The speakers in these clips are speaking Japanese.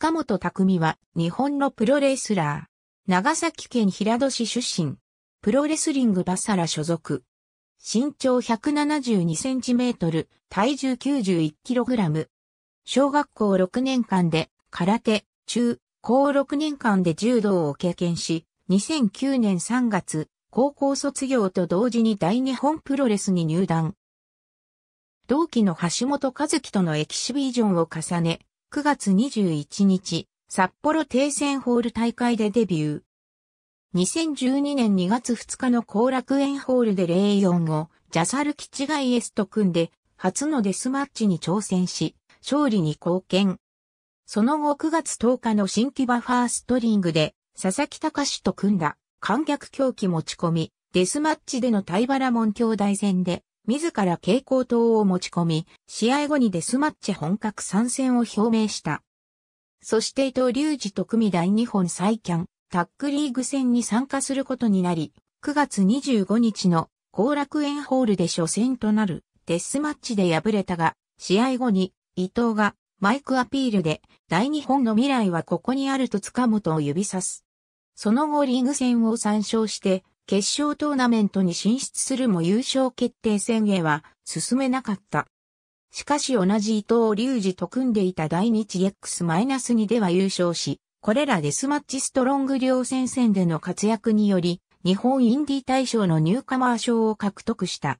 塚本匠は日本のプロレスラー。長崎県平戸市出身。プロレスリングバサラ所属。身長1 7 2トル、体重9 1ラム。小学校6年間で空手、中、高6年間で柔道を経験し、2009年3月、高校卒業と同時に大日本プロレスに入団。同期の橋本和樹とのエキシビジョンを重ね、9月21日、札幌定戦ホール大会でデビュー。2012年2月2日の後楽園ホールで04をジャサルキチガイエスと組んで初のデスマッチに挑戦し、勝利に貢献。その後9月10日の新規バファーストリングで佐々木隆と組んだ観客狂気持ち込み、デスマッチでのタイバラモン兄弟戦で自ら蛍光灯を持ち込み、試合後にデスマッチ本格参戦を表明した。そして伊藤隆二と組第日本再キャン、タックリーグ戦に参加することになり、9月25日の後楽園ホールで初戦となるデスマッチで敗れたが、試合後に伊藤がマイクアピールで第日本の未来はここにあると塚むと指さす。その後リーグ戦を参照して決勝トーナメントに進出するも優勝決定戦へは進めなかった。しかし同じ伊藤隆二と組んでいた大日 X-2 では優勝し、これらデスマッチストロング両戦線での活躍により、日本インディ大賞のニューカマー賞を獲得した。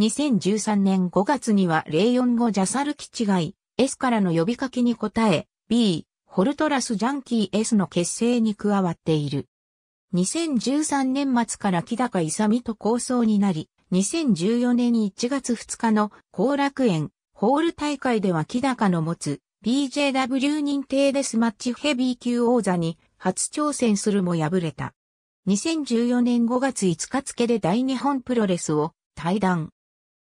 2013年5月には045ジャサル基地外、S からの呼びかけに応え、B、ホルトラスジャンキー S の結成に加わっている。2013年末から木高勇と構想になり、2014年1月2日の後楽園ホール大会では木高の持つ BJW 認定デスマッチヘビー級王座に初挑戦するも敗れた。2014年5月5日付で大日本プロレスを退団。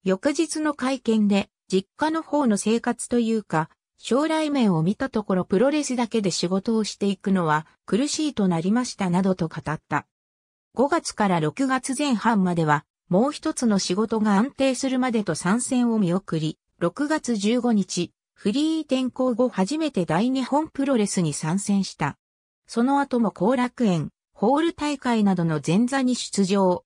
翌日の会見で実家の方の生活というか将来面を見たところプロレスだけで仕事をしていくのは苦しいとなりましたなどと語った。5月から6月前半まではもう一つの仕事が安定するまでと参戦を見送り、6月15日、フリー転向後初めて大日本プロレスに参戦した。その後も後楽園、ホール大会などの前座に出場。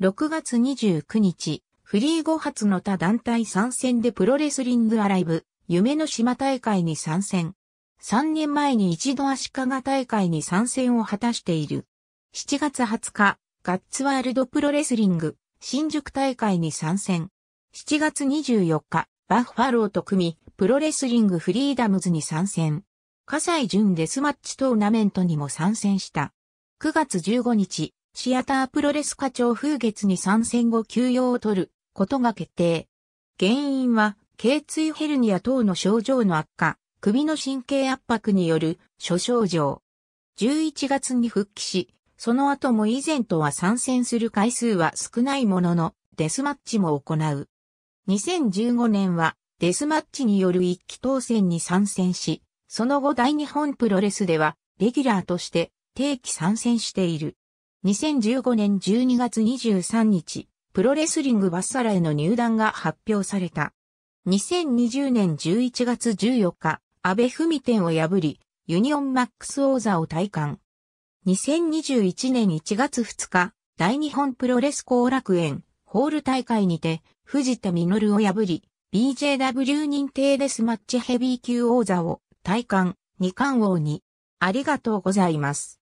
6月29日、フリー後発の他団体参戦でプロレスリングアライブ、夢の島大会に参戦。3年前に一度足利大会に参戦を果たしている。7月20日、ガッツワールドプロレスリング、新宿大会に参戦。7月24日、バッファローと組み、プロレスリングフリーダムズに参戦。葛西純デスマッチトーナメントにも参戦した。9月15日、シアタープロレス課長風月に参戦後休養を取ることが決定。原因は頸椎ヘルニア等の症状の悪化、首の神経圧迫による諸症状。11月に復帰し、その後も以前とは参戦する回数は少ないものの、デスマッチも行う。2015年はデスマッチによる一期当選に参戦し、その後大日本プロレスではレギュラーとして定期参戦している。2015年12月23日、プロレスリングバッサラへの入団が発表された。2020年11月14日、安倍文店を破り、ユニオンマックス王座を退官。2021年1月2日、大日本プロレス後楽園、ホール大会にて、藤田実を破り、BJW 認定デスマッチヘビー級王座を退官、二冠王に。ありがとうございます。